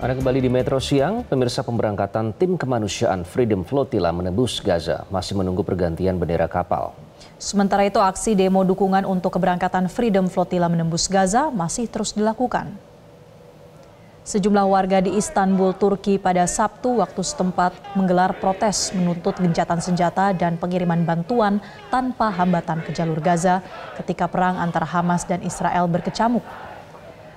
Anda kembali di Metro Siang, pemirsa pemberangkatan tim kemanusiaan Freedom Flotilla menembus Gaza masih menunggu pergantian bendera kapal. Sementara itu aksi demo dukungan untuk keberangkatan Freedom Flotilla menembus Gaza masih terus dilakukan. Sejumlah warga di Istanbul, Turki pada Sabtu waktu setempat menggelar protes menuntut gencatan senjata dan pengiriman bantuan tanpa hambatan ke jalur Gaza ketika perang antara Hamas dan Israel berkecamuk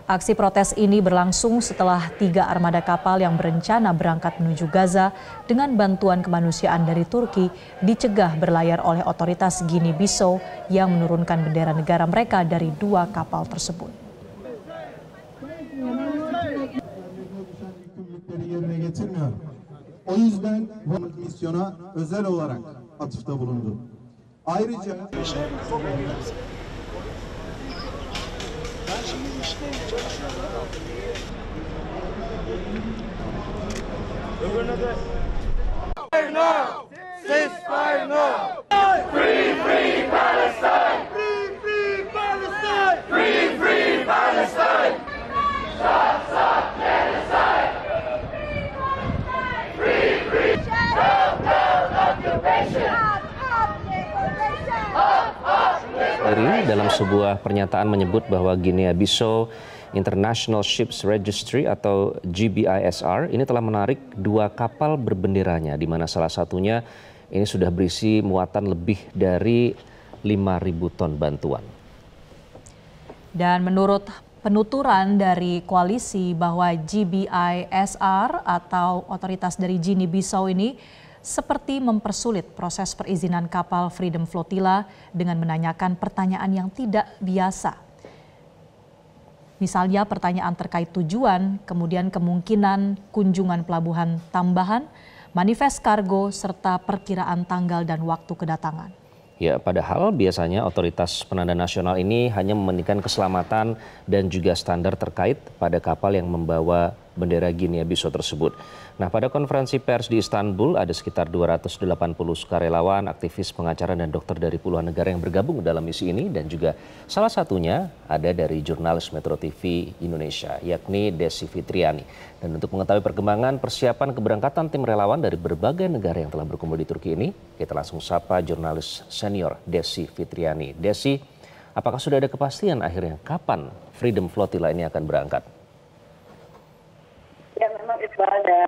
Aksi protes ini berlangsung setelah tiga armada kapal yang berencana berangkat menuju Gaza dengan bantuan kemanusiaan dari Turki dicegah berlayar oleh otoritas Gini Biso yang menurunkan bendera negara mereka dari dua kapal tersebut. Ayrıca İşte çalışıyorlar. Öbürüne Free, free Palestine! Free, free Palestine! Free, free Palestine! Negeri dalam sebuah pernyataan menyebut bahwa Guinea-Bissau International Ships Registry atau GBISR ini telah menarik dua kapal berbenderanya di mana salah satunya ini sudah berisi muatan lebih dari 5.000 ton bantuan. Dan menurut penuturan dari koalisi bahwa GBISR atau otoritas dari Gini Bissau ini seperti mempersulit proses perizinan kapal Freedom Flotilla dengan menanyakan pertanyaan yang tidak biasa. Misalnya pertanyaan terkait tujuan, kemudian kemungkinan kunjungan pelabuhan tambahan, manifest kargo, serta perkiraan tanggal dan waktu kedatangan. Ya, padahal biasanya otoritas penanda nasional ini hanya memenikan keselamatan dan juga standar terkait pada kapal yang membawa bendera Guinea-Bissau tersebut. Nah, pada konferensi pers di Istanbul ada sekitar 280 sukarelawan, aktivis, pengacara dan dokter dari puluhan negara yang bergabung dalam misi ini dan juga salah satunya ada dari jurnalis Metro TV Indonesia yakni Desi Fitriani. Dan untuk mengetahui perkembangan persiapan keberangkatan tim relawan dari berbagai negara yang telah berkumpul di Turki ini, kita langsung sapa jurnalis senior Desi Fitriani. Desi, apakah sudah ada kepastian akhirnya kapan Freedom Flotilla ini akan berangkat?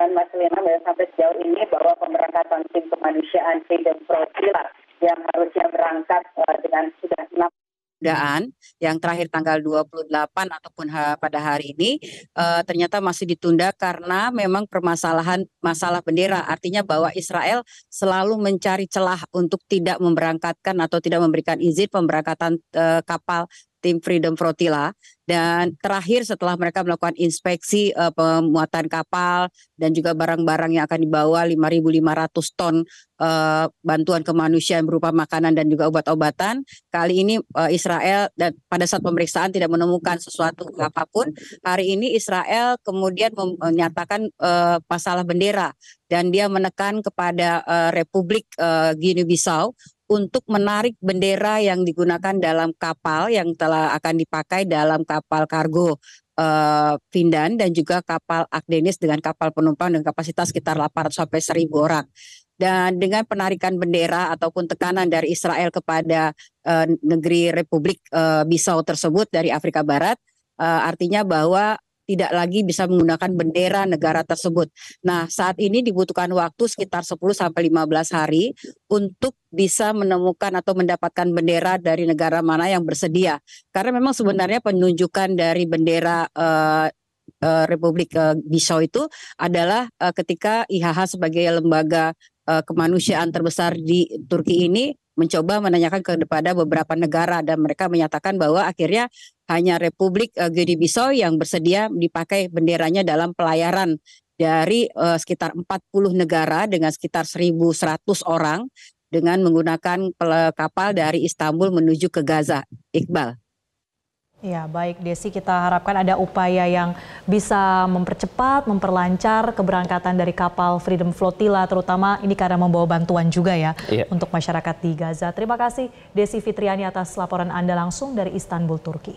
pernyataan Mas Lina dan sampai sejauh ini bahwa pemberangkatan tim kemanusiaan Freedom Profila yang harusnya berangkat uh, dengan sudah enam dan yang terakhir tanggal 28 ataupun ha, pada hari ini e, ternyata masih ditunda karena memang permasalahan masalah bendera artinya bahwa Israel selalu mencari celah untuk tidak memberangkatkan atau tidak memberikan izin pemberangkatan e, kapal tim Freedom Flotilla dan terakhir setelah mereka melakukan inspeksi uh, pemuatan kapal dan juga barang-barang yang akan dibawa 5.500 ton uh, bantuan kemanusiaan berupa makanan dan juga obat-obatan kali ini uh, Israel dan pada saat pemeriksaan tidak menemukan sesuatu apapun hari ini Israel kemudian menyatakan uh, masalah bendera dan dia menekan kepada uh, Republik uh, Guinea-Bissau untuk menarik bendera yang digunakan dalam kapal yang telah akan dipakai dalam kapal kargo uh, dan juga kapal Agdenis dengan kapal penumpang dengan kapasitas sekitar 800 sampai 1000 orang. Dan dengan penarikan bendera ataupun tekanan dari Israel kepada uh, negeri Republik uh, eh, Bisau tersebut dari Afrika Barat, uh, artinya bahwa tidak lagi bisa menggunakan bendera negara tersebut. Nah, saat ini dibutuhkan waktu sekitar 10 sampai 15 hari untuk bisa menemukan atau mendapatkan bendera dari negara mana yang bersedia. Karena memang sebenarnya penunjukan dari bendera uh, Republik Bisau eh, itu adalah ketika IHH sebagai lembaga kemanusiaan terbesar di Turki ini mencoba menanyakan kepada beberapa negara dan mereka menyatakan bahwa akhirnya hanya Republik uh, eh, Guinea-Bissau yang bersedia dipakai benderanya dalam pelayaran dari uh, sekitar 40 negara dengan sekitar 1.100 orang dengan menggunakan kapal dari Istanbul menuju ke Gaza. Iqbal. Ya baik Desi kita harapkan ada upaya yang bisa mempercepat, memperlancar keberangkatan dari kapal Freedom Flotilla terutama ini karena membawa bantuan juga ya iya. untuk masyarakat di Gaza. Terima kasih Desi Fitriani atas laporan Anda langsung dari Istanbul, Turki.